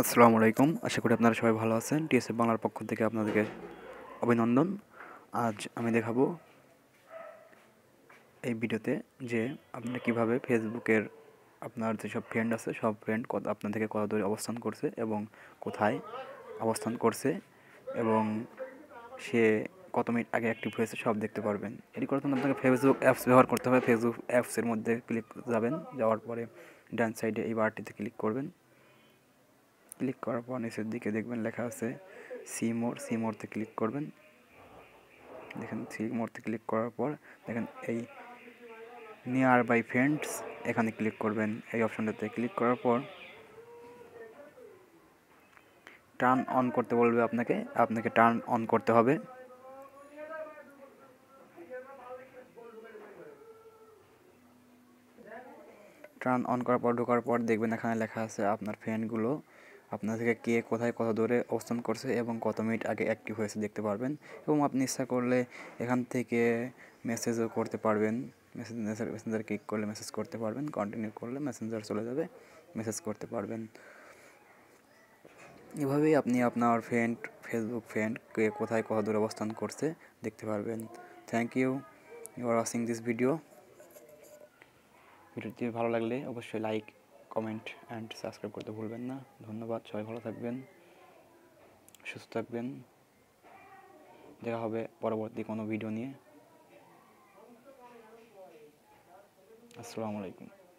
আসসালামু আলাইকুম আশা করি আপনারা সবাই ভালো আছেন টিএসএফ বাংলার পক্ষ থেকে আপনাদেরকে অভিনন্দন আজ আমি দেখাবো এই ভিডিওতে যে আপনারা কিভাবে ফেসবুকের আপনার যেসব ফ্রেন্ড আছে সব ফ্রেন্ড আপনার থেকে কত দূরে অবস্থান করছে এবং কোথায় অবস্থান করছে এবং সে কত মিনিট আগে অ্যাক্টিভ হয়েছে সব দেখতে পারবেন এটি জন্য আপনাকে ফেসবুক অ্যাপস ব্যবহার করতে হবে ফেসবুক অ্যাপসের মধ্যে ক্লিক যাবেন যাওয়ার পরে ডান সাইডে এই বারটিতে ক্লিক করবেন ক্লিক করার পর নিচের দিকে দেখবেন লেখা আছে সিমোর সিমোরতে ক্লিক করবেন দেখেন সিমোরতে ক্লিক করার পর দেখেন এই নিয়ার বাই ফ্রেন্ডস এখানে ক্লিক করবেন এই অপশনটাতে ক্লিক করার পর টার্ন অন করতে বলবে আপনাকে আপনাকে টার্ন অন করতে হবে টার্ন অন করার পর ঢোকার পর দেখবেন এখানে লেখা আছে আপনার ফ্রেন্ডগুলো আপনার থেকে কে কোথায় কত দূরে অবস্থান করছে এবং কত মিনিট আগে অ্যাক্টিভ হয়েছে দেখতে পারবেন এবং আপনি ইচ্ছা করলে এখান থেকে মেসেজও করতে পারবেন মেসেজ মেসেঞ্জার ক্লিক করলে মেসেজ করতে পারবেন কন্টিনিউ করলে মেসেঞ্জার চলে যাবে মেসেজ করতে পারবেন এভাবেই আপনি আপনার ফ্রেন্ড ফেসবুক ফ্রেন্ড কে কোথায় কত দূরে অবস্থান করছে দেখতে পারবেন thank you you are watching this video ভিডিওটি ভালো লাগলে অবশ্যই লাইক কমেন্ট অ্যান্ড সাবস্ক্রাইব করতে ভুলবেন না ধন্যবাদ সবাই ভালো থাকবেন সুস্থ থাকবেন দেখা হবে পরবর্তী কোনো ভিডিও নিয়ে আসসালামু আলাইকুম